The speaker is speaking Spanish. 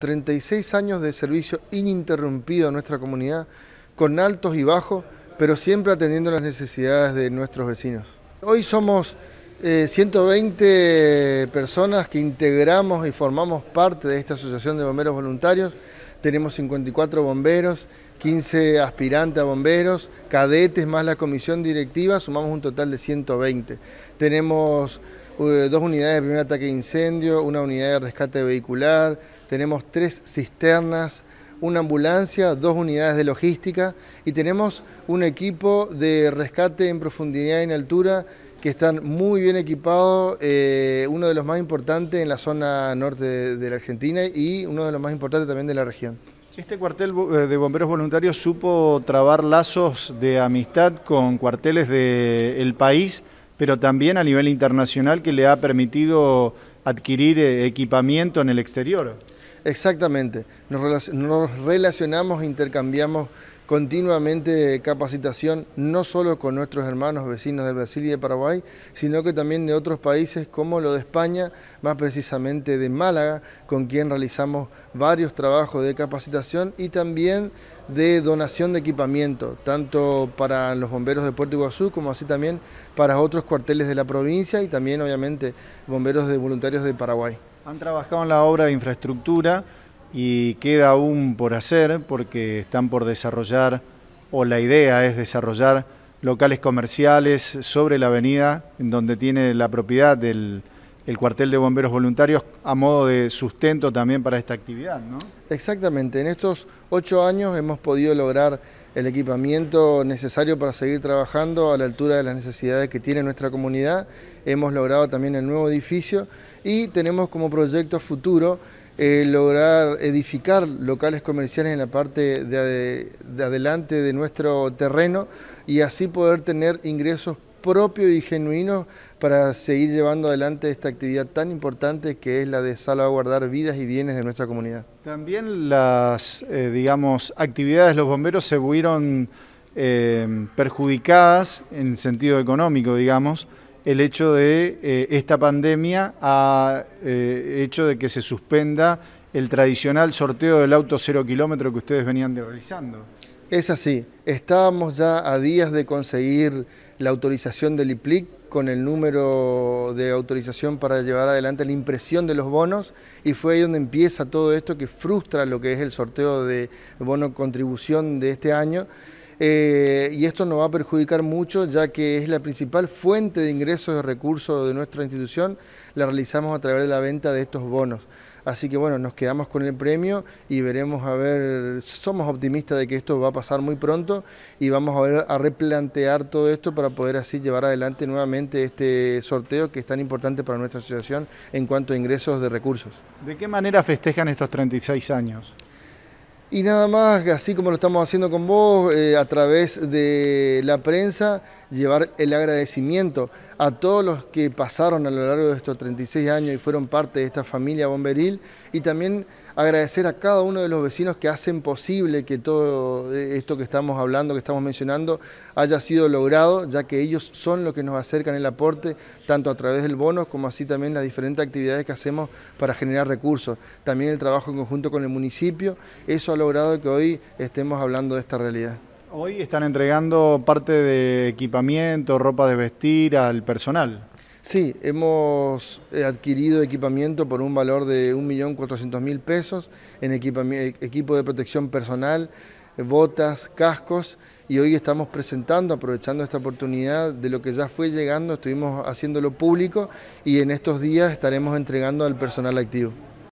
36 años de servicio ininterrumpido a nuestra comunidad, con altos y bajos, pero siempre atendiendo las necesidades de nuestros vecinos. Hoy somos 120 eh, personas que integramos y formamos parte de esta Asociación de Bomberos Voluntarios. Tenemos 54 bomberos, 15 aspirantes a bomberos, cadetes más la comisión directiva, sumamos un total de 120. Tenemos eh, dos unidades de primer ataque de incendio, una unidad de rescate vehicular, tenemos tres cisternas, una ambulancia, dos unidades de logística y tenemos un equipo de rescate en profundidad y en altura que están muy bien equipados, eh, uno de los más importantes en la zona norte de, la Argentina y uno de los más importantes también de la región. Este cuartel eh, de bomberos voluntarios supo trabar lazos de amistad con cuarteles del país, pero también a nivel internacional que le ha permitido adquirir eh, equipamiento en el exterior. Exactamente, nos relacionamos, e intercambiamos continuamente capacitación, no solo con nuestros hermanos vecinos de Brasil y de Paraguay, sino que también de otros países como lo de España, más precisamente de Málaga, con quien realizamos varios trabajos de capacitación y también de donación de equipamiento, tanto para los bomberos de Puerto Iguazú como así también para otros cuarteles de la provincia y también obviamente bomberos de voluntarios de Paraguay. Han trabajado en la obra de infraestructura y queda aún por hacer porque están por desarrollar, o la idea es desarrollar locales comerciales sobre la avenida en donde tiene la propiedad del cuartel de bomberos voluntarios a modo de sustento también para esta actividad, ¿no? Exactamente, en estos ocho años hemos podido lograr el equipamiento necesario para seguir trabajando a la altura de las necesidades que tiene nuestra comunidad. Hemos logrado también el nuevo edificio y tenemos como proyecto futuro eh, lograr edificar locales comerciales en la parte de adelante de nuestro terreno y así poder tener ingresos propio y genuino para seguir llevando adelante esta actividad tan importante que es la de salvaguardar vidas y bienes de nuestra comunidad. También las, eh, digamos, actividades de los bomberos se vieron eh, perjudicadas en sentido económico, digamos, el hecho de eh, esta pandemia ha hecho de que se suspenda el tradicional sorteo del auto cero kilómetro que ustedes venían realizando. Es así, estábamos ya a días de conseguir la autorización del IPLIC con el número de autorización para llevar adelante la impresión de los bonos y fue ahí donde empieza todo esto que frustra lo que es el sorteo de bono contribución de este año. Eh, y esto nos va a perjudicar mucho ya que es la principal fuente de ingresos de recursos de nuestra institución, la realizamos a través de la venta de estos bonos. Así que bueno, nos quedamos con el premio y veremos a ver, somos optimistas de que esto va a pasar muy pronto y vamos a, ver, a replantear todo esto para poder así llevar adelante nuevamente este sorteo que es tan importante para nuestra asociación en cuanto a ingresos de recursos. ¿De qué manera festejan estos 36 años? Y nada más, así como lo estamos haciendo con vos, eh, a través de la prensa, llevar el agradecimiento a todos los que pasaron a lo largo de estos 36 años y fueron parte de esta familia bomberil y también agradecer a cada uno de los vecinos que hacen posible que todo esto que estamos hablando, que estamos mencionando, haya sido logrado, ya que ellos son los que nos acercan el aporte, tanto a través del bono como así también las diferentes actividades que hacemos para generar recursos. También el trabajo en conjunto con el municipio, eso ha logrado que hoy estemos hablando de esta realidad. Hoy están entregando parte de equipamiento, ropa de vestir al personal. Sí, hemos eh, adquirido equipamiento por un valor de 1.400.000 pesos en equipo de protección personal, eh, botas, cascos y hoy estamos presentando, aprovechando esta oportunidad de lo que ya fue llegando, estuvimos haciéndolo público y en estos días estaremos entregando al personal activo.